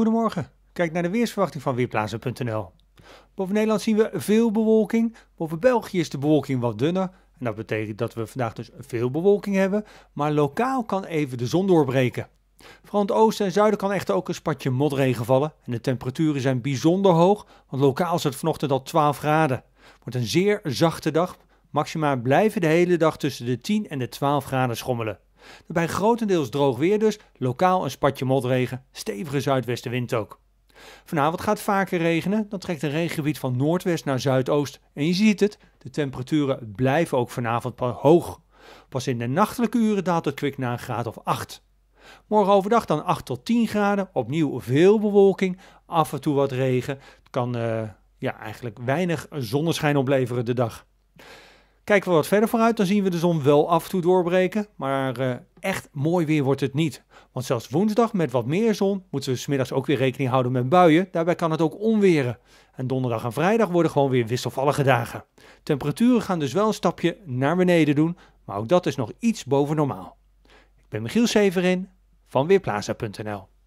Goedemorgen. Kijk naar de weersverwachting van Weerplaatsen.nl. Boven Nederland zien we veel bewolking. Boven België is de bewolking wat dunner. En dat betekent dat we vandaag dus veel bewolking hebben. Maar lokaal kan even de zon doorbreken. Vooral in het oosten en zuiden kan echt ook een spatje motregen vallen. En de temperaturen zijn bijzonder hoog, want lokaal is het vanochtend al 12 graden. Wordt een zeer zachte dag. Maxima blijven de hele dag tussen de 10 en de 12 graden schommelen. Bij grotendeels droog weer dus, lokaal een spatje motregen, stevige zuidwestenwind ook. Vanavond gaat vaker regenen, dan trekt een regengebied van noordwest naar zuidoost. En je ziet het, de temperaturen blijven ook vanavond hoog. Pas in de nachtelijke uren daalt het kwik naar een graad of 8. Morgen overdag dan 8 tot 10 graden, opnieuw veel bewolking, af en toe wat regen. Het kan eh, ja, eigenlijk weinig zonneschijn opleveren de dag. Kijken we wat verder vooruit, dan zien we de zon wel af en toe doorbreken. Maar eh, echt mooi weer wordt het niet. Want zelfs woensdag met wat meer zon moeten we smiddags ook weer rekening houden met buien. Daarbij kan het ook onweren. En donderdag en vrijdag worden gewoon weer wisselvallige dagen. Temperaturen gaan dus wel een stapje naar beneden doen, maar ook dat is nog iets boven normaal. Ik ben Michiel Severin van Weerplaza.nl